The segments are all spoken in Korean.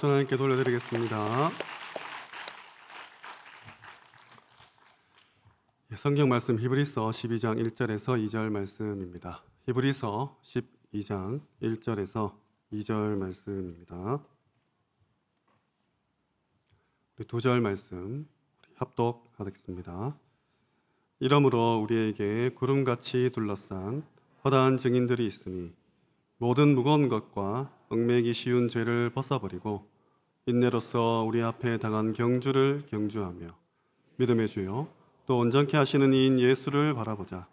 박수 하나님께 돌려드리겠습니다. 예, 성경 말씀 히브리서 12장 1절에서 2절 말씀입니다. 히브리서 12장 1절에서 2절 말씀입니다. 두절 말씀 합독하겠습니다. 이러므로 우리에게 구름같이 둘러싼 허다한 증인들이 있으니 모든 무거운 것과 얽매기 쉬운 죄를 벗어버리고 인내로서 우리 앞에 당한 경주를 경주하며 믿음의 주여또 온전케 하시는 이인 예수를 바라보자.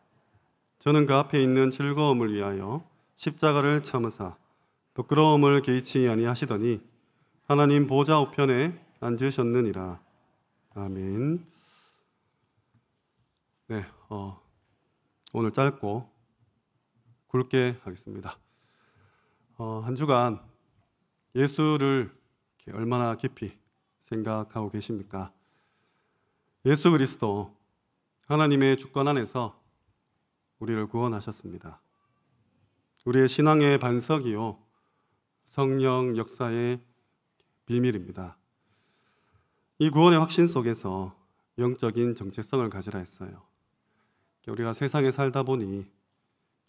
저는 그 앞에 있는 즐거움을 위하여 십자가를 참으사 부끄러움을 개의치 아니하시더니 하나님 보좌 우편에 앉으셨느니라. 아멘. 네, 어, 오늘 짧고 굵게 하겠습니다. 어, 한 주간 예수를 얼마나 깊이 생각하고 계십니까? 예수 그리스도 하나님의 주권 안에서 우리를 구원하셨습니다. 우리의 신앙의 반석이요 성령 역사의 비밀입니다. 이 구원의 확신 속에서 영적인 정체성을 가지라 했어요. 우리가 세상에 살다 보니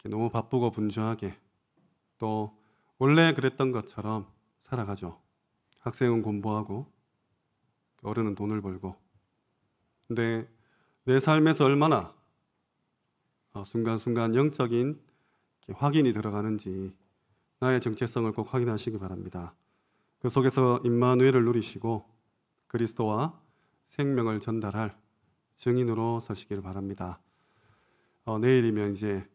너무 바쁘고 분주하게 또 원래 그랬던 것처럼 살아가죠. 학생은 공부하고 어른은 돈을 벌고 근데 내 삶에서 얼마나 어, 순간순간 영적인 확인이 들어가는지 나의 정체성을 꼭 확인하시기 바랍니다. 그 속에서 임마누엘을 누리시고 그리스도와 생명을 전달할 증인으로 서시길 바랍니다. 어, 내일이면 이제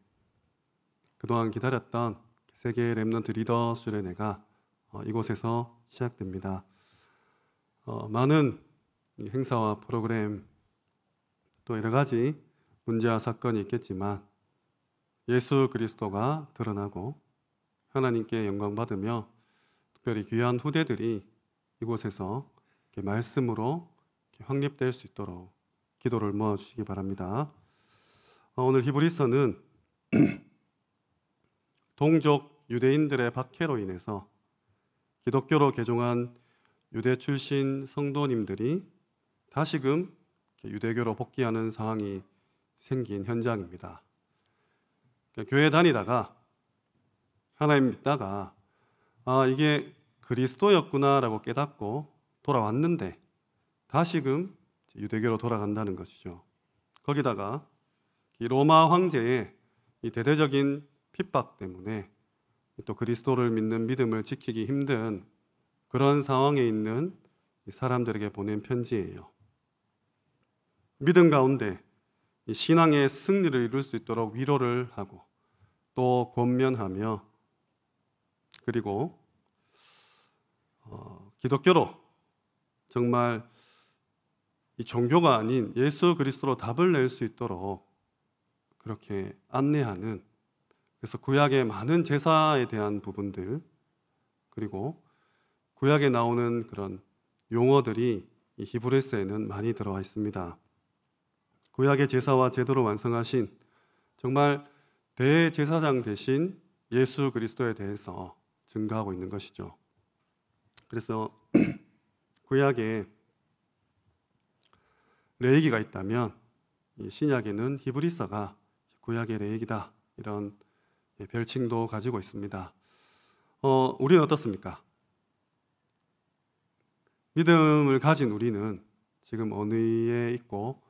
그동안 기다렸던 세계 랩런트 리더 수련회가 어, 이곳에서 시작됩니다. 어, 많은 행사와 프로그램 또 여러 가지 문제와 사건이 있겠지만 예수 그리스도가 드러나고 하나님께 영광 받으며 특별히 귀한 후대들이 이곳에서 말씀으로 확립될 수 있도록 기도를 모아 주시기 바랍니다. 어, 오늘 히브리서는 동족 유대인들의 박해로 인해서 기독교로 개종한 유대 출신 성도님들이 다시금 유대교로 복귀하는 상황이 생긴 현장입니다. 그러니까 교회 다니다가 하나님 믿다가 아 이게 그리스도였구나라고 깨닫고 돌아왔는데 다시금 유대교로 돌아간다는 것이죠. 거기다가 로마 황제의 대대적인 핍박 때문에 또 그리스도를 믿는 믿음을 지키기 힘든 그런 상황에 있는 사람들에게 보낸 편지예요. 믿음 가운데 신앙의 승리를 이룰 수 있도록 위로를 하고 또 권면하며 그리고 어, 기독교로 정말 이 종교가 아닌 예수 그리스도로 답을 낼 수 있도록 그렇게 안내하는 그래서 구약의 많은 제사에 대한 부분들 그리고 구약에 나오는 그런 용어들이 이 히브리스에는 많이 들어와 있습니다. 구약의 제사와 제도를 완성하신 정말 대제사장 대신 예수 그리스도에 대해서 증가하고 있는 것이죠. 그래서 구약에 레이기가 있다면 신약에는 히브리서가 구약의 레이기다 이런 예, 별칭도 가지고 있습니다. 어, 우리는 어떻습니까? 믿음을 가진 우리는 지금 어느 에 있고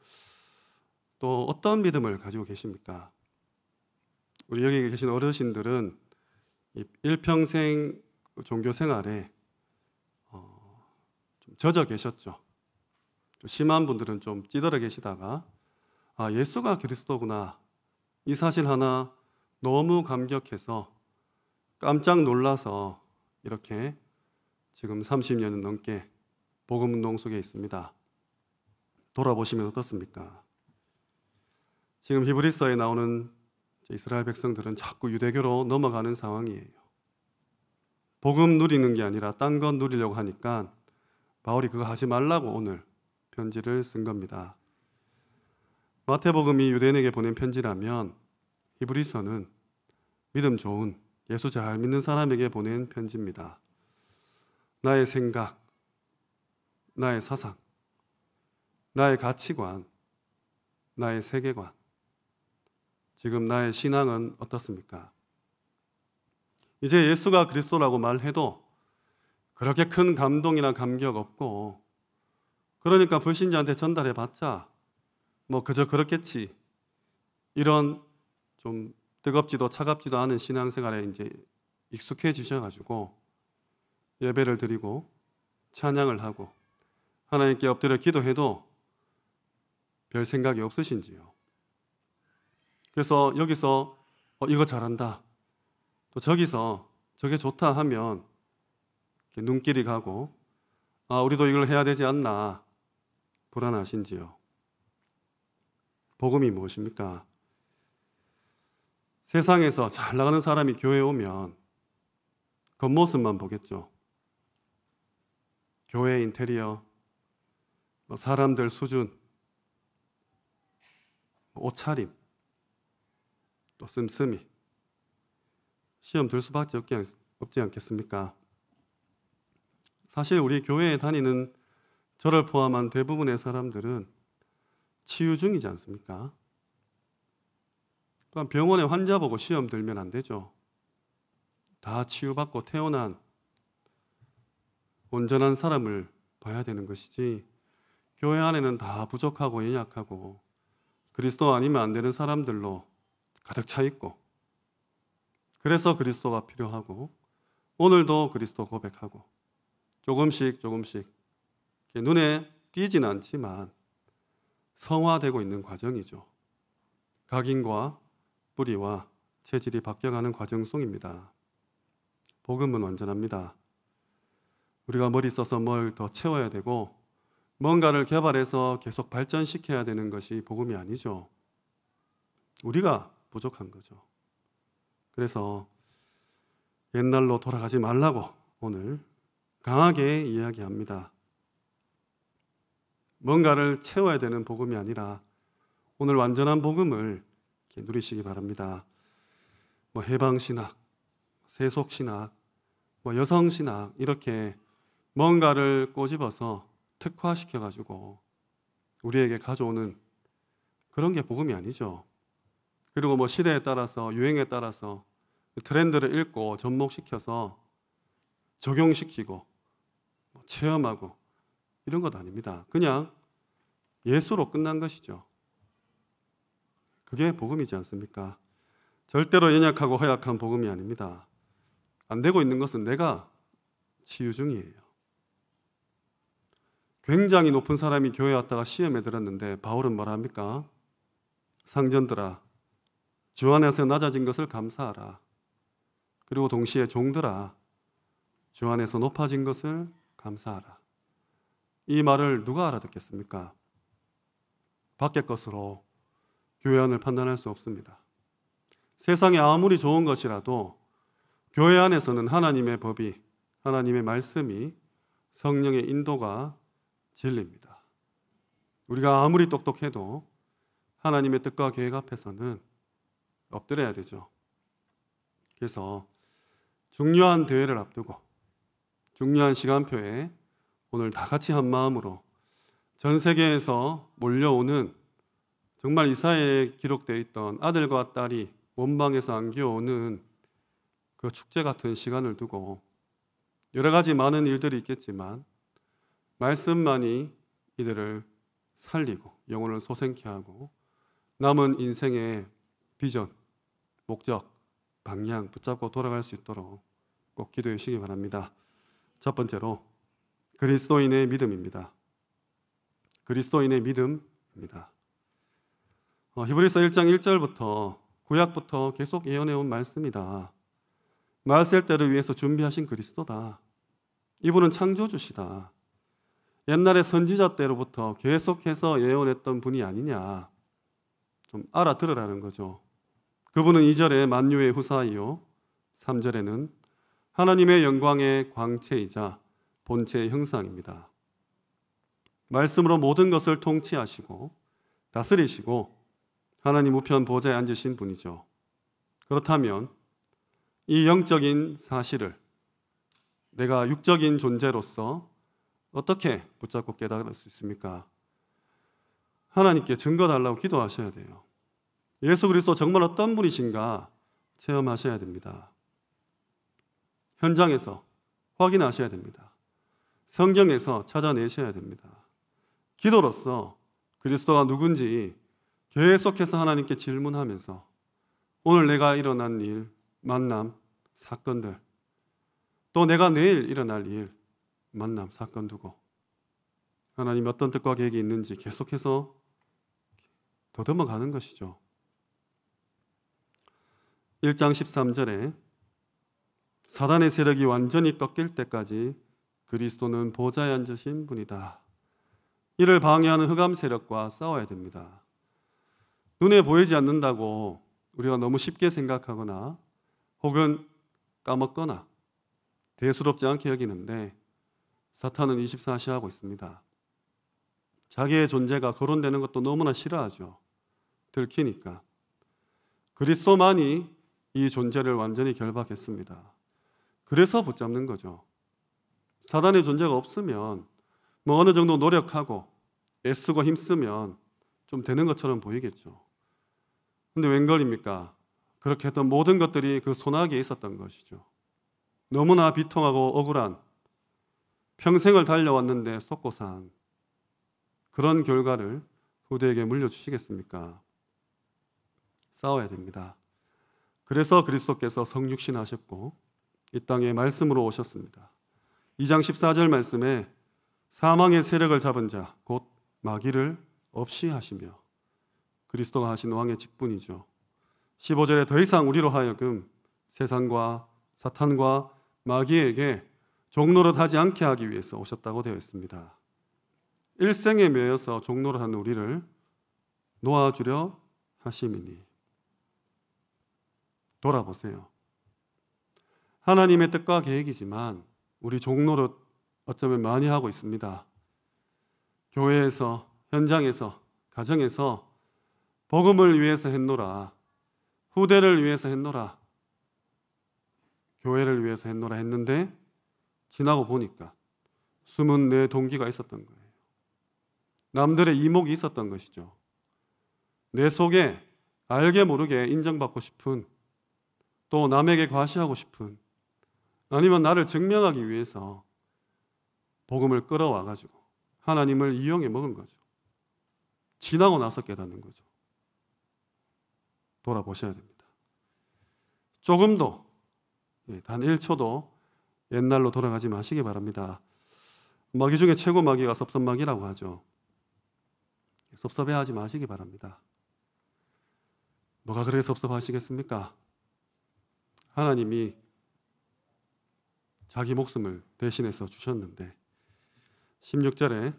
또 어떤 믿음을 가지고 계십니까? 우리 여기 계신 어르신들은 일평생 종교 생활에 어, 좀 젖어 계셨죠. 좀 심한 분들은 좀 찌들어 계시다가 아 예수가 그리스도구나 이 사실 하나 너무 감격해서 깜짝 놀라서 이렇게 지금 30년 넘게 복음 운동 속에 있습니다. 돌아보시면 어떻습니까? 지금 히브리서에 나오는 이스라엘 백성들은 자꾸 유대교로 넘어가는 상황이에요. 복음 누리는 게 아니라 딴건 누리려고 하니까 바울이 그거 하지 말라고 오늘 편지를 쓴 겁니다. 마태복음이 유대인에게 보낸 편지라면 히브리서는 믿음 좋은 예수 잘 믿는 사람에게 보낸 편지입니다. 나의 생각, 나의 사상, 나의 가치관, 나의 세계관, 지금 나의 신앙은 어떻습니까? 이제 예수가 그리스도라고 말해도 그렇게 큰 감동이나 감격 없고 그러니까 불신자한테 전달해 봤자 뭐 그저 그렇겠지 이런 좀 뜨겁지도 차갑지도 않은 신앙생활에 이제 익숙해지셔 가지고 예배를 드리고 찬양을 하고 하나님께 엎드려 기도해도 별 생각이 없으신지요. 그래서 여기서 어, 이거 잘한다. 또 저기서 저게 좋다 하면 눈길이 가고 아, 우리도 이걸 해야 되지 않나 불안하신지요. 복음이 무엇입니까? 세상에서 잘 나가는 사람이 교회에 오면 겉모습만 보겠죠. 교회 인테리어, 뭐 사람들 수준, 뭐 옷차림, 또 씀씀이. 시험 들 수밖에 없지 않겠습니까? 사실 우리 교회에 다니는 저를 포함한 대부분의 사람들은 치유 중이지 않습니까? 또한 병원에 환자 보고 시험 들면 안 되죠. 다 치유받고 태어난 온전한 사람을 봐야 되는 것이지 교회 안에는 다 부족하고 연약하고 그리스도 아니면 안 되는 사람들로 가득 차 있고 그래서 그리스도가 필요하고 오늘도 그리스도 고백하고 조금씩 조금씩 눈에 띄진 않지만 성화되고 있는 과정이죠. 각인과 뿌리와 체질이 바뀌어가는 과정 속입니다. 복음은 완전합니다. 우리가 머리 써서 뭘 더 채워야 되고 뭔가를 개발해서 계속 발전시켜야 되는 것이 복음이 아니죠. 우리가 부족한 거죠. 그래서 옛날로 돌아가지 말라고 오늘 강하게 이야기합니다. 뭔가를 채워야 되는 복음이 아니라 오늘 완전한 복음을 누리시기 바랍니다. 뭐 해방 신학, 세속 신학, 뭐 여성 신학 이렇게 뭔가를 꼬집어서 특화시켜 가지고 우리에게 가져오는 그런 게 복음이 아니죠. 그리고 뭐 시대에 따라서 유행에 따라서 그 트렌드를 읽고 접목시켜서 적용시키고 뭐 체험하고 이런 것 아닙니다. 그냥 예수로 끝난 것이죠. 그게 복음이지 않습니까? 절대로 연약하고 허약한 복음이 아닙니다. 안 되고 있는 것은 내가 치유 중이에요. 굉장히 높은 사람이 교회 왔다가 시험에 들었는데 바울은 뭐라 합니까? 상전들아 주 안에서 낮아진 것을 감사하라. 그리고 동시에 종들아 주 안에서 높아진 것을 감사하라. 이 말을 누가 알아듣겠습니까? 밖의 것으로 교회 안을 판단할 수 없습니다. 세상이 아무리 좋은 것이라도 교회 안에서는 하나님의 법이, 하나님의 말씀이 성령의 인도가 진리입니다. 우리가 아무리 똑똑해도 하나님의 뜻과 계획 앞에서는 엎드려야 되죠. 그래서 중요한 대회를 앞두고 중요한 시간표에 오늘 다 같이 한 마음으로 전 세계에서 몰려오는 정말 이사에 기록되어 있던 아들과 딸이 원망에서 안겨오는 그 축제 같은 시간을 두고 여러 가지 많은 일들이 있겠지만 말씀만이 이들을 살리고 영혼을 소생케 하고 남은 인생의 비전, 목적, 방향 붙잡고 돌아갈 수 있도록 꼭 기도해 주시기 바랍니다. 첫 번째로 그리스도인의 믿음입니다. 그리스도인의 믿음입니다. 어, 히브리서 1장 1절부터 구약부터 계속 예언해온 말씀이다. 마을 때를 위해서 준비하신 그리스도다. 이분은 창조주시다. 옛날에 선지자 때로부터 계속해서 예언했던 분이 아니냐. 좀 알아들으라는 거죠. 그분은 2절에 만유의 후사이요. 3절에는 하나님의 영광의 광채이자 본체의 형상입니다. 말씀으로 모든 것을 통치하시고 다스리시고 하나님 우편 보좌에 앉으신 분이죠. 그렇다면 이 영적인 사실을 내가 육적인 존재로서 어떻게 붙잡고 깨달을 수 있습니까? 하나님께 증거 달라고 기도하셔야 돼요. 예수 그리스도 정말 어떤 분이신가 체험하셔야 됩니다. 현장에서 확인하셔야 됩니다. 성경에서 찾아내셔야 됩니다. 기도로서 그리스도가 누군지 계속해서 하나님께 질문하면서 오늘 내가 일어난 일, 만남, 사건들 또 내가 내일 일어날 일, 만남, 사건 두고 하나님 어떤 뜻과 계획이 있는지 계속해서 더듬어 가는 것이죠. 1장 13절에 사단의 세력이 완전히 꺾일 때까지 그리스도는 보좌에 앉으신 분이다. 이를 방해하는 흑암 세력과 싸워야 됩니다. 눈에 보이지 않는다고 우리가 너무 쉽게 생각하거나 혹은 까먹거나 대수롭지 않게 여기는데 사탄은 24시 하고 있습니다. 자기의 존재가 거론되는 것도 너무나 싫어하죠. 들키니까. 그리스도만이 이 존재를 완전히 결박했습니다. 그래서 붙잡는 거죠. 사단의 존재가 없으면 뭐 어느 정도 노력하고 애쓰고 힘쓰면 좀 되는 것처럼 보이겠죠. 근데 웬걸입니까? 그렇게 했던 모든 것들이 그 소나기에 있었던 것이죠. 너무나 비통하고 억울한 평생을 달려왔는데 속고산 그런 결과를 후대에게 물려주시겠습니까? 싸워야 됩니다. 그래서 그리스도께서 성육신하셨고 이 땅에 말씀으로 오셨습니다. 2장 14절 말씀에 사망의 세력을 잡은 자, 곧 마귀를 없이 하시며 그리스도가 하신 왕의 직분이죠. 15절에 더 이상 우리로 하여금 세상과 사탄과 마귀에게 종로를 하지 않게 하기 위해서 오셨다고 되어 있습니다. 일생에 매여서 종로를 한 우리를 놓아주려 하심이니 돌아보세요. 하나님의 뜻과 계획이지만 우리 종로를 어쩌면 많이 하고 있습니다. 교회에서 현장에서 가정에서 복음을 위해서 했노라 후대를 위해서 했노라 교회를 위해서 했노라 했는데 지나고 보니까 숨은 내 동기가 있었던 거예요. 남들의 이목이 있었던 것이죠. 내 속에 알게 모르게 인정받고 싶은 또 남에게 과시하고 싶은 아니면 나를 증명하기 위해서 복음을 끌어와 가지고 하나님을 이용해 먹은 거죠. 지나고 나서 깨닫는 거죠. 돌아보셔야 됩니다. 조금도 예, 단 1초도 옛날로 돌아가지 마시기 바랍니다. 마귀 중에 최고 마귀가 섭섭마귀라고 하죠. 섭섭해하지 마시기 바랍니다. 뭐가 그렇게 섭섭하시겠습니까? 하나님이 자기 목숨을 대신해서 주셨는데 16절에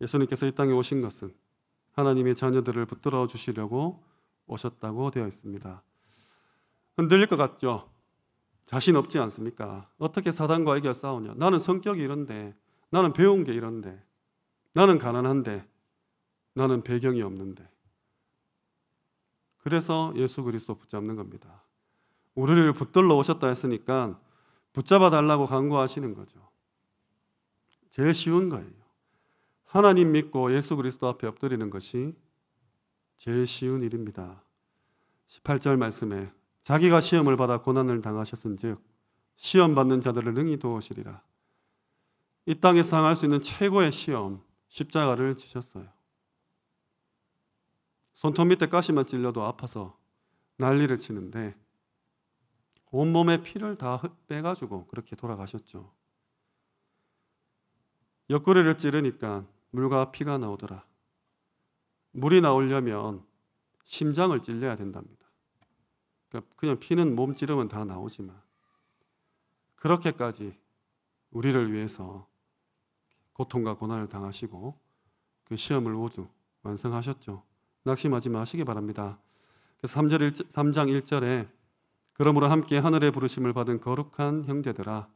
예수님께서 이 땅에 오신 것은 하나님의 자녀들을 붙들어 주시려고 오셨다고 되어 있습니다. 흔들릴 것 같죠? 자신 없지 않습니까? 어떻게 사단과 이겨 싸우냐? 나는 성격이 이런데, 나는 배운 게 이런데, 나는 가난한데, 나는 배경이 없는데. 그래서 예수 그리스도 붙잡는 겁니다. 우리를 붙들러 오셨다 했으니까 붙잡아 달라고 강구하시는 거죠. 제일 쉬운 거예요. 하나님 믿고 예수 그리스도 앞에 엎드리는 것이 제일 쉬운 일입니다. 18절 말씀에 자기가 시험을 받아 고난을 당하셨은즉 시험 받는 자들을 능히 도우시리라. 이 땅에서 할수 있는 최고의 시험 십자가를 지셨어요. 손톱 밑에 가시만 찔려도 아파서 난리를 치는데 온몸에 피를 다 빼가지고 그렇게 돌아가셨죠. 옆구리를 찌르니까 물과 피가 나오더라. 물이 나오려면 심장을 찔려야 된답니다. 그러니까 그냥 피는 몸 찌르면 다 나오지만 그렇게까지 우리를 위해서 고통과 고난을 당하시고 그 시험을 모두 완성하셨죠. 낙심하지 마시기 바랍니다. 그래서 3절 1 3장 1절에 그러므로 함께 하늘의 부르심을 받은 거룩한 형제들아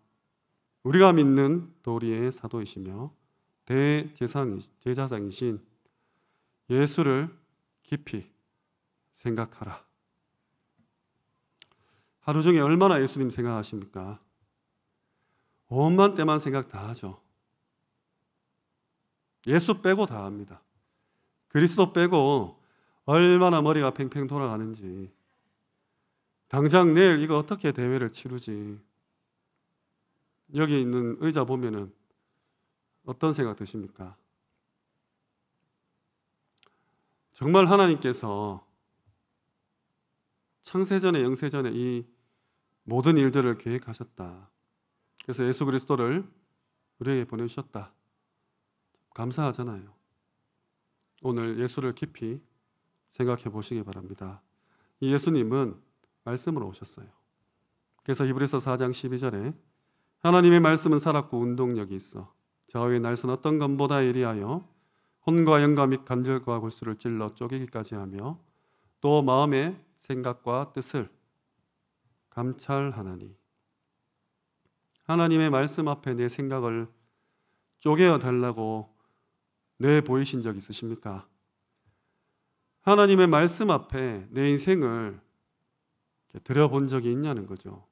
우리가 믿는 도리의 사도이시며 대제상, 제사장이신 예수를 깊이 생각하라. 하루 중에 얼마나 예수님 생각하십니까? 온만 때만 생각 다 하죠. 예수 빼고 다 합니다. 그리스도 빼고 얼마나 머리가 팽팽 돌아가는지. 당장 내일 이거 어떻게 대회를 치르지. 여기 있는 의자 보면은 어떤 생각 드십니까? 정말 하나님께서 창세전에 영세전에 이 모든 일들을 계획하셨다. 그래서 예수 그리스도를 우리에게 보내주셨다. 감사하잖아요. 오늘 예수를 깊이 생각해 보시기 바랍니다. 이 예수님은 말씀으로 오셨어요. 그래서 히브리서 4장 12절에 하나님의 말씀은 살았고 운동력이 있어 좌우의 날선 어떤 것보다 예리하여 혼과 영과 및 관절과 골수를 찔러 쪼개기까지 하며 또 마음의 생각과 뜻을 감찰하나니 하나님의 말씀 앞에 내 생각을 쪼개어 달라고 내 보이신 적 있으십니까? 하나님의 말씀 앞에 내 인생을 들여본 적이 있냐는 거죠.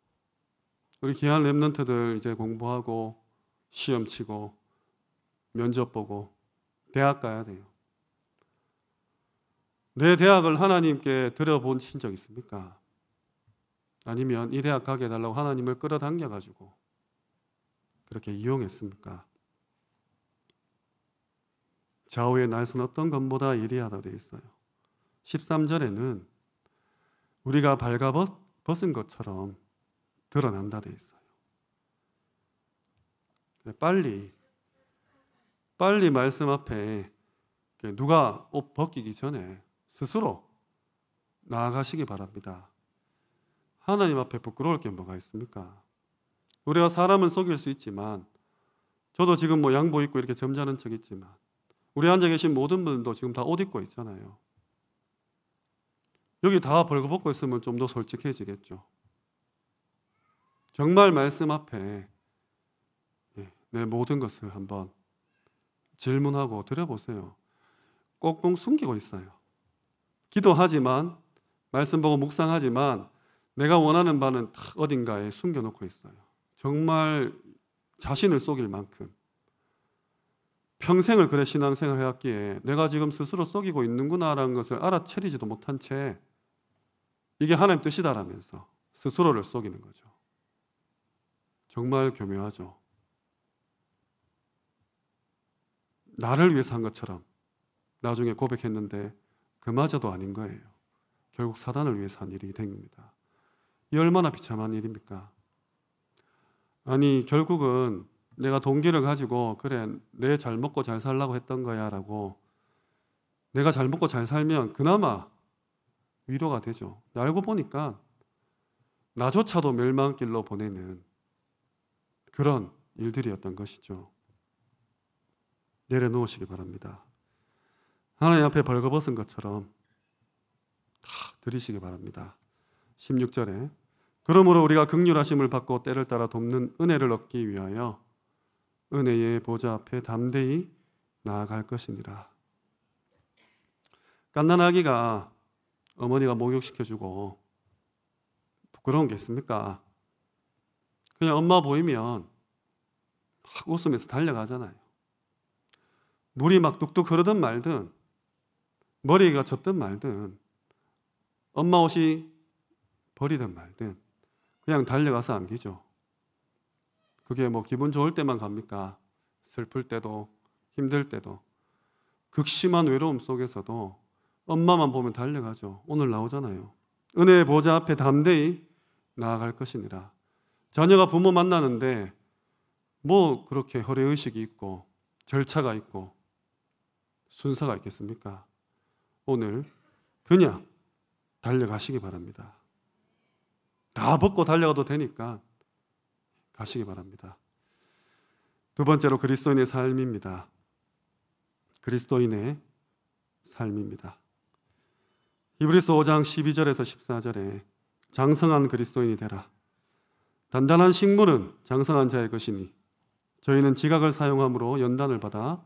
우리 귀한 랩런트들 이제 공부하고 시험 치고 면접 보고 대학 가야 돼요. 내 대학을 하나님께 들여보적 있습니까? 아니면 이 대학 가게 해달라고 하나님을 끌어당겨가지고 그렇게 이용했습니까? 좌우의 날선 어떤 것보다 예리하다 되어 있어요. 13절에는 우리가 발가벗은 것처럼 드러난다 되어 있어요. 빨리 빨리 말씀 앞에 누가 옷 벗기기 전에 스스로 나아가시기 바랍니다. 하나님 앞에 부끄러울 게 뭐가 있습니까? 우리가 사람은 속일 수 있지만 저도 지금 뭐 양복 입고 이렇게 점잖은 척 있지만 우리 앉아 계신 모든 분도 지금 다 옷 입고 있잖아요. 여기 다 벌거벗고 있으면 좀 더 솔직해지겠죠. 정말 말씀 앞에 예, 내 모든 것을 한번 질문하고 들려보세요 꽁꽁 숨기고 있어요. 기도하지만 말씀 보고 묵상하지만 내가 원하는 바는 탁 어딘가에 숨겨놓고 있어요. 정말 자신을 속일 만큼 평생을 그래 신앙생활 해왔기에 내가 지금 스스로 속이고 있는구나라는 것을 알아채리지도 못한 채 이게 하나님 뜻이다라면서 스스로를 속이는 거죠. 정말 교묘하죠. 나를 위해서 한 것처럼 나중에 고백했는데 그마저도 아닌 거예요. 결국 사단을 위해서 한 일이 됩니다. 이 얼마나 비참한 일입니까? 아니 결국은 내가 동기를 가지고 그래 내 잘 먹고 잘 살라고 했던 거야라고 내가 잘 먹고 잘 살면 그나마 위로가 되죠. 알고 보니까 나조차도 멸망길로 보내는 그런 일들이었던 것이죠. 내려놓으시기 바랍니다. 하나님 앞에 벌거벗은 것처럼 다 드리시기 바랍니다. 16절에 그러므로 우리가 극률하심을 받고 때를 따라 돕는 은혜를 얻기 위하여 은혜의 보좌 앞에 담대히 나아갈 것이니라. 갓난아기가 어머니가 목욕시켜주고 부끄러운 게 있습니까? 그냥 엄마 보이면 막 웃으면서 달려가잖아요. 물이 막 뚝뚝 흐르든 말든 머리가 젖든 말든 엄마 옷이 버리든 말든 그냥 달려가서 안기죠. 그게 뭐 기분 좋을 때만 갑니까? 슬플 때도 힘들 때도 극심한 외로움 속에서도 엄마만 보면 달려가죠. 오늘 나오잖아요. 은혜의 보좌 앞에 담대히 나아갈 것이니라. 자녀가 부모 만나는데 뭐 그렇게 허례의식이 있고 절차가 있고 순서가 있겠습니까? 오늘 그냥 달려가시기 바랍니다. 다 벗고 달려가도 되니까 가시기 바랍니다. 두 번째로 그리스도인의 삶입니다. 그리스도인의 삶입니다. 히브리서 5장 12절에서 14절에 장성한 그리스도인이 되라. 단단한 식물은 장성한 자의 것이니 저희는 지각을 사용함으로 연단을 받아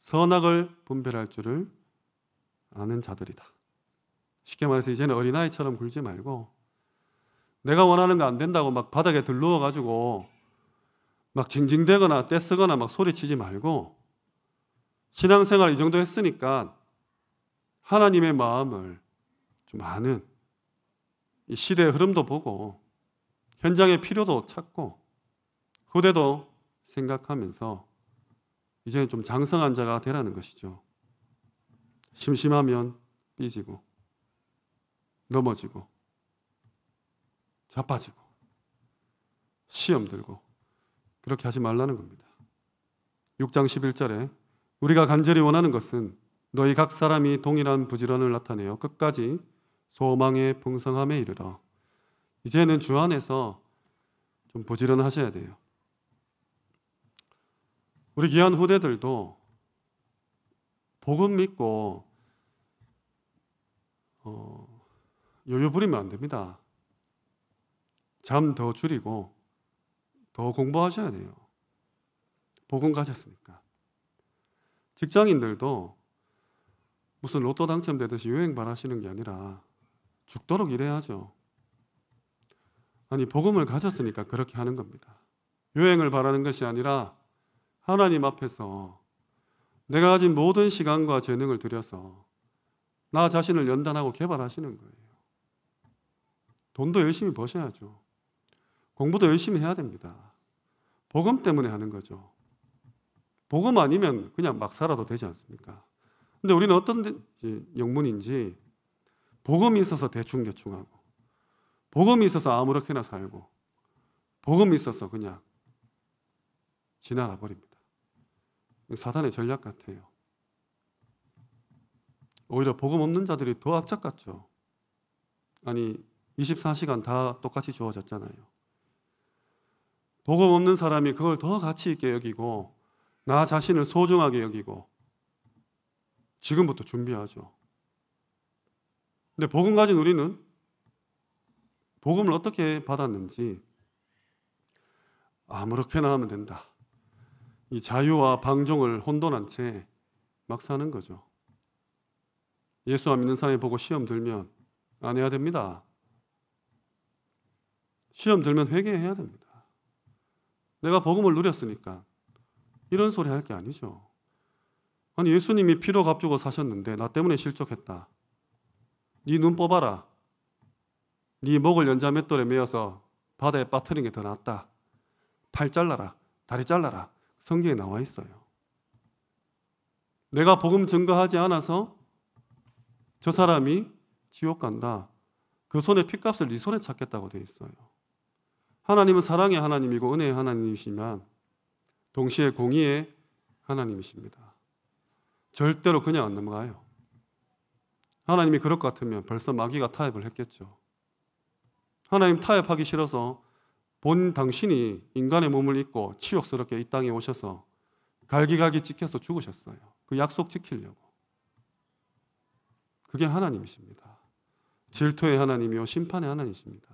선악을 분별할 줄을 아는 자들이다. 쉽게 말해서 이제는 어린아이처럼 굴지 말고 내가 원하는 거 안 된다고 막 바닥에 들누워 가지고 막 징징대거나 떼쓰거나 막 소리치지 말고 신앙생활 이 정도 했으니까 하나님의 마음을 좀 아는 이 시대의 흐름도 보고 현장의 필요도 찾고 후대도 생각하면서 이제는 좀 장성한 자가 되라는 것이죠. 심심하면 삐지고 넘어지고 자빠지고 시험 들고 그렇게 하지 말라는 겁니다. 6장 11절에 우리가 간절히 원하는 것은 너희 각 사람이 동일한 부지런을 나타내어 끝까지 소망의 풍성함에 이르러 이제는 주 안에서 좀 부지런하셔야 돼요. 우리 귀한 후대들도 복음 믿고 어, 여유 부리면 안 됩니다. 잠 더 줄이고 더 공부하셔야 돼요. 복음 가졌으니까. 직장인들도 무슨 로또 당첨되듯이 유행 바라시는 게 아니라 죽도록 일해야죠. 아니 복음을 가졌으니까 그렇게 하는 겁니다. 유행을 바라는 것이 아니라 하나님 앞에서 내가 가진 모든 시간과 재능을 들여서 나 자신을 연단하고 개발하시는 거예요. 돈도 열심히 버셔야죠. 공부도 열심히 해야 됩니다. 복음 때문에 하는 거죠. 복음 아니면 그냥 막 살아도 되지 않습니까? 근데 우리는 어떤 영문인지 복음이 있어서 대충대충하고 복음이 있어서 아무렇게나 살고 복음이 있어서 그냥 지나가 버립니다. 그 사단의 전략 같아요. 오히려 복음 없는 자들이 더 악착 같죠. 아니 24시간 다 똑같이 주어졌잖아요. 복음 없는 사람이 그걸 더 가치 있게 여기고 나 자신을 소중하게 여기고 지금부터 준비하죠. 근데 복음 가진 우리는 복음을 어떻게 받았는지 아무렇게나 하면 된다. 이 자유와 방종을 혼돈한 채 막 사는 거죠. 예수 안 믿는 사람이 보고 시험 들면 안 해야 됩니다. 시험 들면 회개해야 됩니다. 내가 복음을 누렸으니까 이런 소리 할 게 아니죠. 아니 예수님이 피로 값주고 사셨는데 나 때문에 실족했다. 네 눈 뽑아라. 네 목을 연자 맷돌에 메어서 바다에 빠뜨린 게 더 낫다. 팔 잘라라. 다리 잘라라. 성경에 나와 있어요. 내가 복음 증거하지 않아서 저 사람이 지옥 간다. 그 손의 핏값을 네 손에 찾겠다고 돼 있어요. 하나님은 사랑의 하나님이고 은혜의 하나님이시지만 동시에 공의의 하나님이십니다. 절대로 그냥 안 넘어가요. 하나님이 그럴 것 같으면 벌써 마귀가 타협을 했겠죠. 하나님 타협하기 싫어서 본 당신이 인간의 몸을 입고 치욕스럽게 이 땅에 오셔서 갈기갈기 찍혀서 죽으셨어요. 그 약속 지키려고. 그게 하나님이십니다. 질투의 하나님이요, 심판의 하나님이십니다.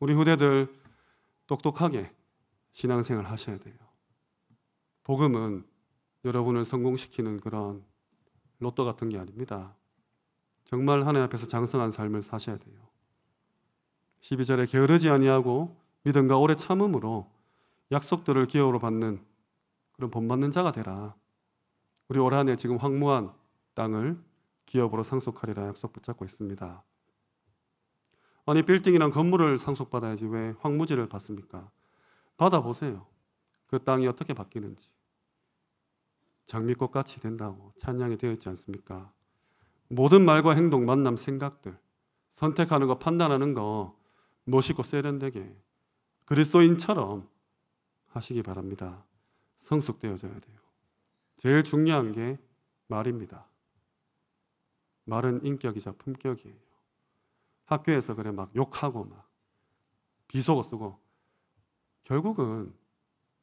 우리 후대들 똑똑하게 신앙생활 하셔야 돼요. 복음은 여러분을 성공시키는 그런 로또 같은 게 아닙니다. 정말 하나님 앞에서 장성한 삶을 사셔야 돼요. 12절에 게으르지 아니하고 믿음과 오래 참음으로 약속들을 기업으로 받는 그런 본받는 자가 되라. 우리 올 한 해 지금 황무한 땅을 기업으로 상속하리라 약속 붙잡고 있습니다. 아니 빌딩이랑 건물을 상속받아야지 왜 황무지를 받습니까? 받아보세요. 그 땅이 어떻게 바뀌는지. 장미꽃 같이 된다고 찬양이 되어 있지 않습니까? 모든 말과 행동, 만남, 생각들, 선택하는 거, 판단하는 거 멋있고 세련되게 그리스도인처럼 하시기 바랍니다. 성숙되어져야 돼요. 제일 중요한 게 말입니다. 말은 인격이자 품격이에요. 학교에서 그래 막 욕하고 막 비속어 쓰고 결국은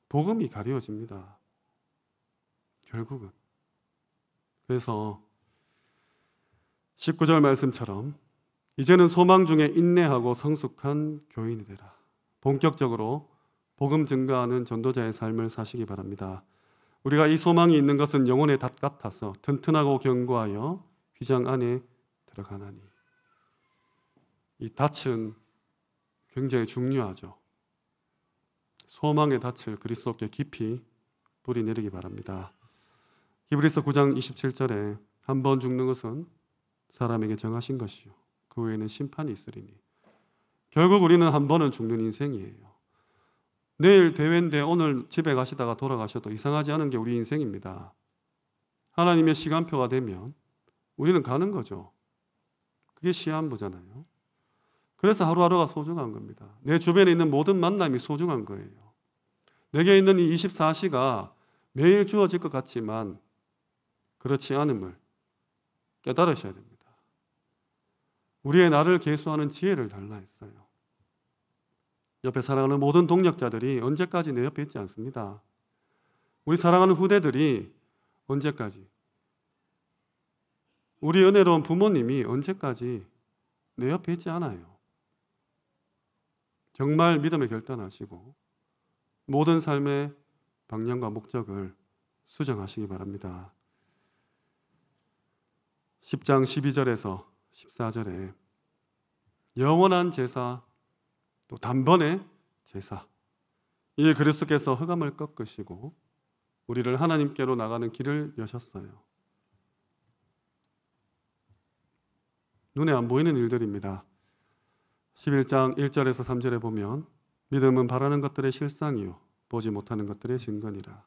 복음이 가려집니다. 결국은 그래서 19절 말씀처럼 이제는 소망 중에 인내하고 성숙한 교인이 되라. 본격적으로 복음 증가하는 전도자의 삶을 사시기 바랍니다. 우리가 이 소망이 있는 것은 영혼의 닷 같아서 튼튼하고 견고하여 휘장 안에 들어가나니 이 닻은 굉장히 중요하죠. 소망의 닻을 그리스도께 깊이 뿌리 내리기 바랍니다. 히브리서 9장 27절에 한 번 죽는 것은 사람에게 정하신 것이요 그 외에는 심판이 있으리니 결국 우리는 한 번은 죽는 인생이에요. 내일 대회인데 오늘 집에 가시다가 돌아가셔도 이상하지 않은 게 우리 인생입니다. 하나님의 시간표가 되면 우리는 가는 거죠. 그게 시한부잖아요. 그래서 하루하루가 소중한 겁니다. 내 주변에 있는 모든 만남이 소중한 거예요. 내게 있는 이 24시가 매일 주어질 것 같지만 그렇지 않음을 깨달으셔야 됩니다. 우리의 나를 계수하는 지혜를 달라 했어요. 옆에 사랑하는 모든 동력자들이 언제까지 내 옆에 있지 않습니다. 우리 사랑하는 후대들이 언제까지 우리 은혜로운 부모님이 언제까지 내 옆에 있지 않아요. 정말 믿음의 결단하시고 모든 삶의 방향과 목적을 수정하시기 바랍니다. 10장 12절에서 14절에 영원한 제사 또 단번에 제사. 이에 그리스도께서 흑암을 꺾으시고 우리를 하나님께로 나가는 길을 여셨어요. 눈에 안 보이는 일들입니다. 11장 1절에서 3절에 보면 믿음은 바라는 것들의 실상이요 보지 못하는 것들의 증거니라.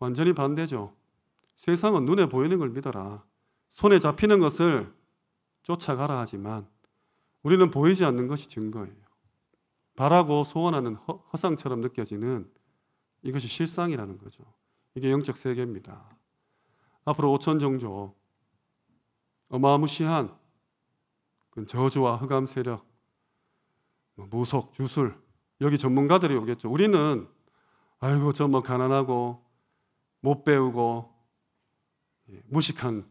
완전히 반대죠. 세상은 눈에 보이는 걸 믿어라. 손에 잡히는 것을 쫓아가라 하지만 우리는 보이지 않는 것이 증거예요. 바라고 소원하는 허상처럼 느껴지는 이것이 실상이라는 거죠. 이게 영적 세계입니다. 앞으로 5천 종족 어마무시한 저주와 흑암 세력, 뭐 무속, 주술 여기 전문가들이 오겠죠. 우리는 아이고 저뭐 가난하고 못 배우고 예, 무식한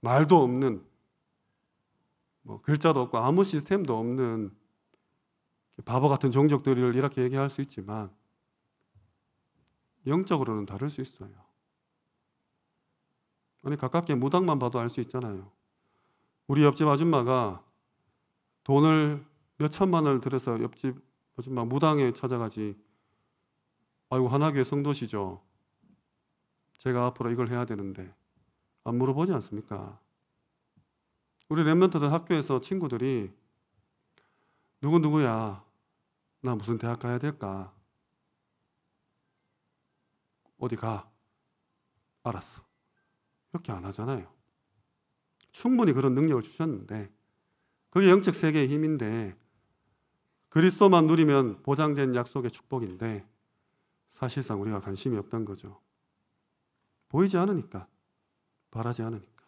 말도 없는 뭐 글자도 없고 아무 시스템도 없는 바보 같은 종족들을 이렇게 얘기할 수 있지만 영적으로는 다를 수 있어요. 아니 가깝게 무당만 봐도 알 수 있잖아요. 우리 옆집 아줌마가 돈을 몇 천만 원을 들여서 옆집 아줌마 무당에 찾아가지. 아이고 하나교회 성도시죠. 제가 앞으로 이걸 해야 되는데 안 물어보지 않습니까? 우리 랩런트들 학교에서 친구들이 누구누구야 나 무슨 대학 가야 될까? 어디 가? 알았어. 이렇게 안 하잖아요. 충분히 그런 능력을 주셨는데 그게 영적 세계의 힘인데 그리스도만 누리면 보장된 약속의 축복인데 사실상 우리가 관심이 없던 거죠. 보이지 않으니까 바라지 않으니까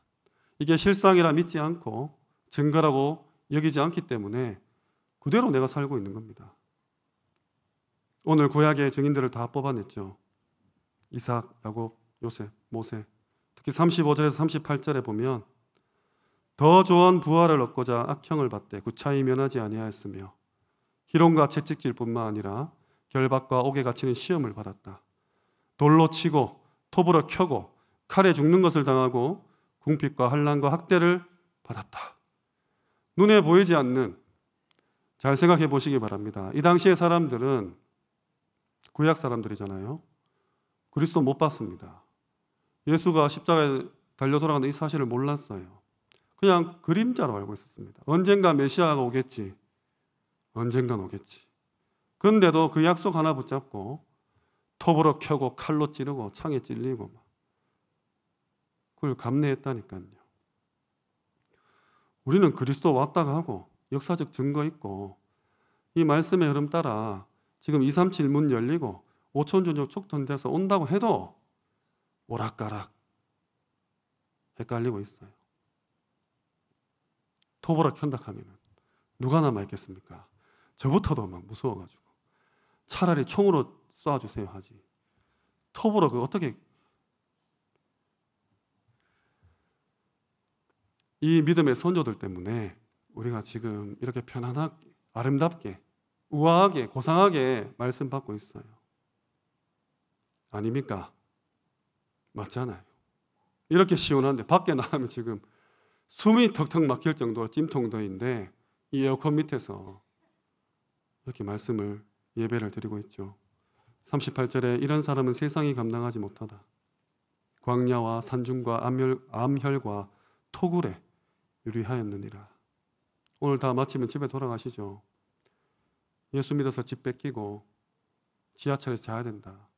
이게 실상이라 믿지 않고 증거라고 여기지 않기 때문에 그대로 내가 살고 있는 겁니다. 오늘 구약의 증인들을 다 뽑아냈죠. 이삭, 야곱, 요셉, 모세. 특히 35절에서 38절에 보면 더 좋은 부활을 얻고자 악형을 받되 구차히 면하지 아니하였으며 희롱과 채찍질뿐만 아니라 결박과 옥에 갇히는 시험을 받았다. 돌로 치고 톱으로 켜고 칼에 죽는 것을 당하고 궁핍과 한란과 학대를 받았다. 눈에 보이지 않는 잘 생각해 보시기 바랍니다. 이 당시의 사람들은 구약 사람들이잖아요. 그리스도 못 봤습니다. 예수가 십자가에 달려 돌아가는 이 사실을 몰랐어요. 그냥 그림자로 알고 있었습니다. 언젠가 메시아가 오겠지. 언젠간 오겠지. 그런데도 그 약속 하나 붙잡고 톱으로 켜고 칼로 찌르고 창에 찔리고 그걸 감내했다니까요. 우리는 그리스도 왔다가 하고 역사적 증거 있고 이 말씀의 흐름 따라 지금 237 문 열리고 5천 전역 촉돈돼서 온다고 해도 오락가락 헷갈리고 있어요. 토보라 현닥하면 누가 남아 있겠습니까? 저부터도 막 무서워가지고 차라리 총으로 쏴주세요 하지. 토보라 그 어떻게 이 믿음의 선조들 때문에 우리가 지금 이렇게 편안하게 아름답게 우아하게 고상하게 말씀받고 있어요. 아닙니까? 맞잖아요. 이렇게 시원한데 밖에 나가면 지금 숨이 턱턱 막힐 정도로 찜통도인데 이 에어컨 밑에서 이렇게 말씀을 예배를 드리고 있죠. 38절에 이런 사람은 세상이 감당하지 못하다. 광야와 산중과 암혈, 암혈과 토굴에 유리하였느니라. 오늘 다 마치면 집에 돌아가시죠. 예수 믿어서 집 뺏기고 지하철에서 자야 된다.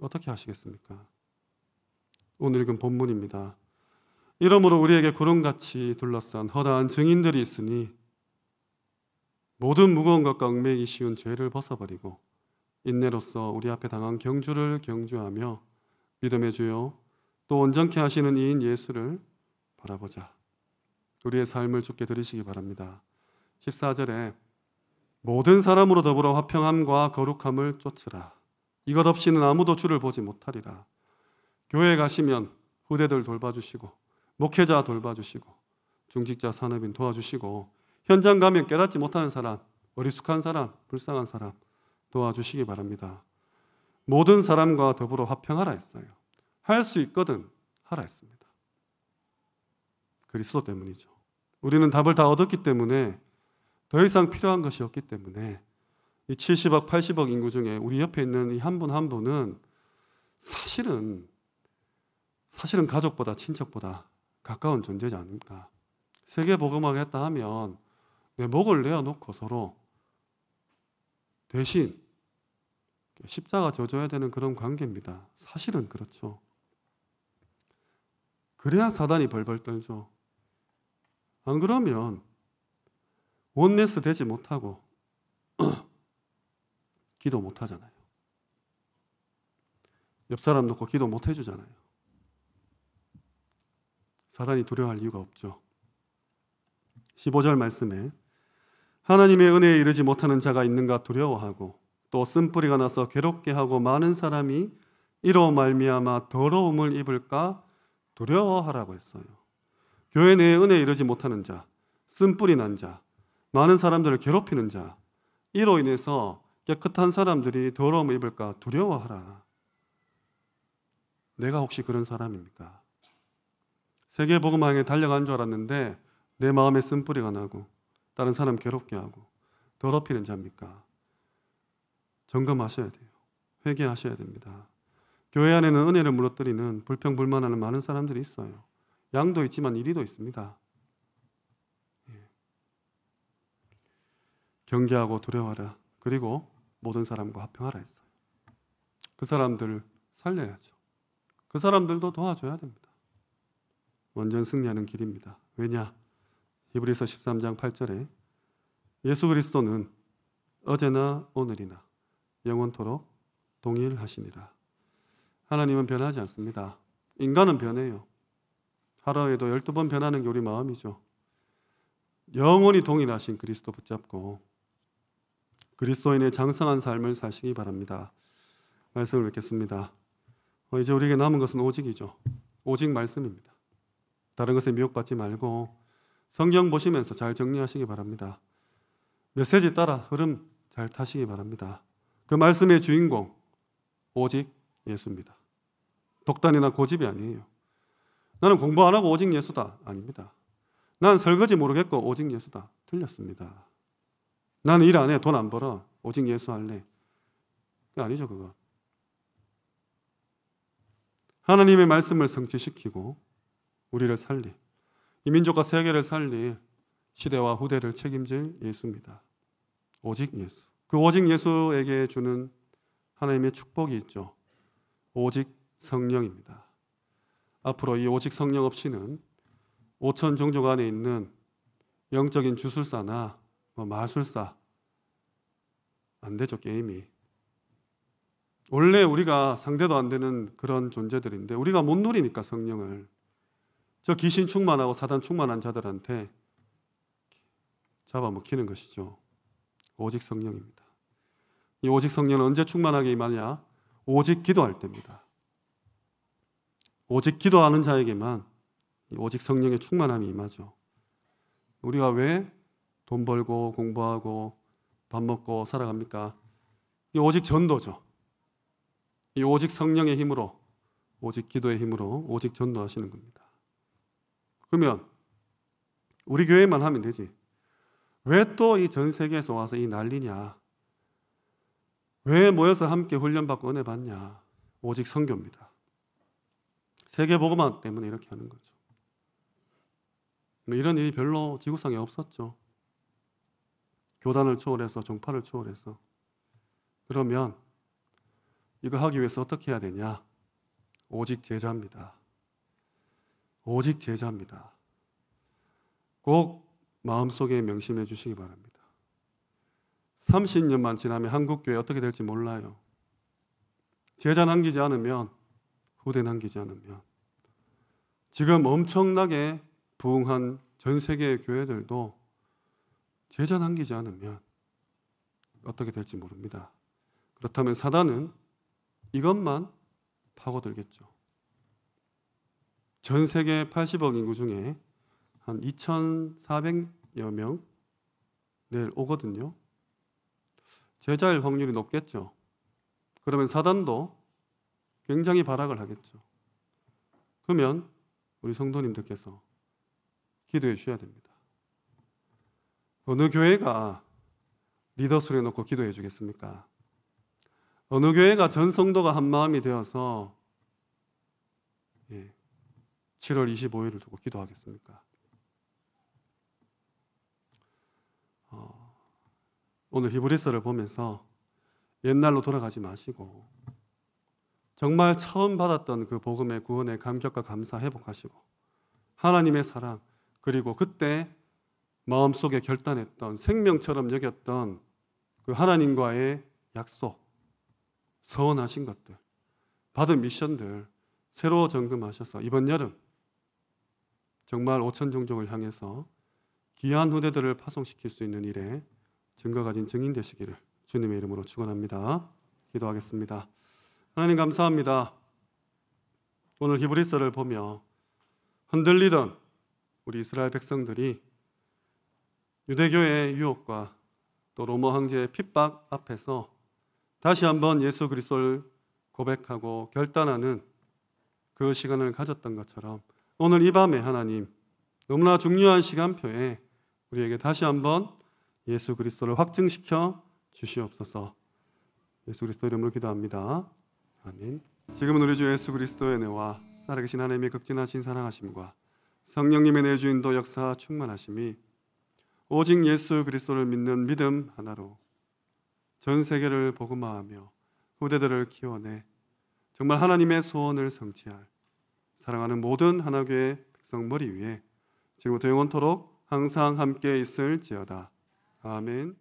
어떻게 하시겠습니까? 오늘 읽은 본문입니다. 이러므로 우리에게 구름같이 둘러싼 허다한 증인들이 있으니 모든 무거운 것과 얽매기 쉬운 죄를 벗어버리고 인내로서 우리 앞에 당한 경주를 경주하며 믿음의 주요 또 온전케 하시는 이인 예수를 바라보자. 우리의 삶을 주께 드리시기 바랍니다. 14절에 모든 사람으로 더불어 화평함과 거룩함을 쫓으라. 이것 없이는 아무도 주를 보지 못하리라. 교회 가시면 후대들 돌봐주시고 목회자 돌봐주시고 중직자 산업인 도와주시고 현장 가면 깨닫지 못하는 사람, 어리숙한 사람, 불쌍한 사람 도와주시기 바랍니다. 모든 사람과 더불어 화평하라 했어요. 할 수 있거든 하라 했습니다. 그리스도 때문이죠. 우리는 답을 다 얻었기 때문에 더 이상 필요한 것이 없기 때문에 이 70억, 80억 인구 중에 우리 옆에 있는 이 한 분한 한 분은 사실은 사실은 가족보다 친척보다 가까운 존재지 않을까. 세계 복음화가 다 하면 내 목을 내어놓고 서로 대신 십자가 져줘야 되는 그런 관계입니다. 사실은 그렇죠. 그래야 사단이 벌벌 떨죠. 안 그러면 원내스 되지 못하고 기도 못 하잖아요. 옆 사람 놓고 기도 못 해주잖아요. 사단이 두려워할 이유가 없죠. 15절 말씀에 하나님의 은혜에 이르지 못하는 자가 있는가 두려워하고 또 쓴뿌리가 나서 괴롭게 하고 많은 사람이 이로 말미암아 더러움을 입을까 두려워하라고 했어요. 교회 내에 은혜에 이르지 못하는 자, 쓴뿌리 난 자, 많은 사람들을 괴롭히는 자, 이로 인해서 깨끗한 사람들이 더러움을 입을까 두려워하라. 내가 혹시 그런 사람입니까? 세계복음화에 달려간 줄 알았는데 내 마음에 쓴뿌리가 나고 다른 사람 괴롭게 하고 더럽히는 자입니까? 점검하셔야 돼요. 회개하셔야 됩니다. 교회 안에는 은혜를 무너뜨리는 불평불만하는 많은 사람들이 있어요. 양도 있지만 이리도 있습니다. 경계하고 두려워하라. 그리고 모든 사람과 합평하라 했어요. 그 사람들 살려야죠. 그 사람들도 도와줘야 됩니다. 원전 승리하는 길입니다. 왜냐? 히브리서 13장 8절에 예수 그리스도는 어제나 오늘이나 영원토록 동일하시니라. 하나님은 변하지 않습니다. 인간은 변해요. 하루에도 12번 변하는 게 우리 마음이죠. 영원히 동일하신 그리스도 붙잡고 그리스도인의 장성한 삶을 사시기 바랍니다. 말씀을 뵙겠습니다. 어, 이제 우리에게 남은 것은 오직이죠. 오직 말씀입니다. 다른 것에 미혹받지 말고 성경 보시면서 잘 정리하시기 바랍니다. 메시지 따라 흐름 잘 타시기 바랍니다. 그 말씀의 주인공 오직 예수입니다. 독단이나 고집이 아니에요. 나는 공부 안 하고 오직 예수다 아닙니다. 난 설거지 모르겠고 오직 예수다 틀렸습니다. 나는 일 안 해. 돈 안 벌어. 오직 예수 할래. 아니죠, 그거. 하나님의 말씀을 성취시키고 우리를 살리, 이 민족과 세계를 살리, 시대와 후대를 책임질 예수입니다. 오직 예수. 그 오직 예수에게 주는 하나님의 축복이 있죠. 오직 성령입니다. 앞으로 이 오직 성령 없이는 오천 종족 안에 있는 영적인 주술사나 뭐 마술사 안 되죠 게임이 원래 우리가 상대도 안 되는 그런 존재들인데 우리가 못 누리니까 성령을 저 귀신 충만하고 사단 충만한 자들한테 잡아먹히는 것이죠. 오직 성령입니다. 이 오직 성령은 언제 충만하게 임하냐? 오직 기도할 때입니다. 오직 기도하는 자에게만 오직 성령의 충만함이 임하죠. 우리가 왜돈 벌고 공부하고 밥 먹고 살아갑니까? 이 오직 전도죠. 이 오직 성령의 힘으로, 오직 기도의 힘으로, 오직 전도하시는 겁니다. 그러면 우리 교회만 하면 되지. 왜 또 이 전 세계에서 와서 이 난리냐? 왜 모여서 함께 훈련받고 은혜 받냐? 오직 성교입니다. 세계보고만 때문에 이렇게 하는 거죠. 뭐 이런 일이 별로 지구상에 없었죠. 교단을 초월해서 종파를 초월해서 그러면 이거 하기 위해서 어떻게 해야 되냐? 오직 제자입니다. 오직 제자입니다. 꼭 마음속에 명심해 주시기 바랍니다. 30년만 지나면 한국교회 어떻게 될지 몰라요. 제자 남기지 않으면 후대 남기지 않으면 지금 엄청나게 부흥한 전 세계의 교회들도 제자 남기지 않으면 어떻게 될지 모릅니다. 그렇다면 사단은 이것만 파고들겠죠. 전 세계 80억 인구 중에 한 2,400여 명 내일 오거든요. 제자일 확률이 높겠죠. 그러면 사단도 굉장히 발악을 하겠죠. 그러면 우리 성도님들께서 기도해 주셔야 됩니다. 어느 교회가 리더 수레 놓고 기도해 주겠습니까? 어느 교회가 전 성도가 한 마음이 되어서 7월 예, 25일을 두고 기도하겠습니까? 어, 오늘 히브리서를 보면서 옛날로 돌아가지 마시고 정말 처음 받았던 그 복음의 구원의 감격과 감사 회복하시고 하나님의 사랑 그리고 그때 마음속에 결단했던 생명처럼 여겼던 그 하나님과의 약속, 서원하신 것들, 받은 미션들 새로 점검하셔서 이번 여름 정말 오천 종족을 향해서 귀한 후대들을 파송시킬 수 있는 일에 증거 가진 증인 되시기를 주님의 이름으로 축원합니다. 기도하겠습니다. 하나님 감사합니다. 오늘 히브리서를 보며 흔들리던 우리 이스라엘 백성들이 유대교의 유혹과 또 로마 황제의 핍박 앞에서 다시 한번 예수 그리스도를 고백하고 결단하는 그 시간을 가졌던 것처럼 오늘 이 밤에 하나님 너무나 중요한 시간표에 우리에게 다시 한번 예수 그리스도를 확증시켜 주시옵소서. 예수 그리스도 이름으로 기도합니다. 아멘. 지금은 우리 주 예수 그리스도의 은혜와 살아계신 하나님의 극진하신 사랑하심과 성령님의 내주인도 역사 충만하심이 오직 예수 그리스도를 믿는 믿음 하나로 전 세계를 복음화하며 후대들을 키워내 정말 하나님의 소원을 성취할 사랑하는 모든 하나교회 백성 머리 위에 지금부터 영원토록 항상 함께 있을지어다. 아멘.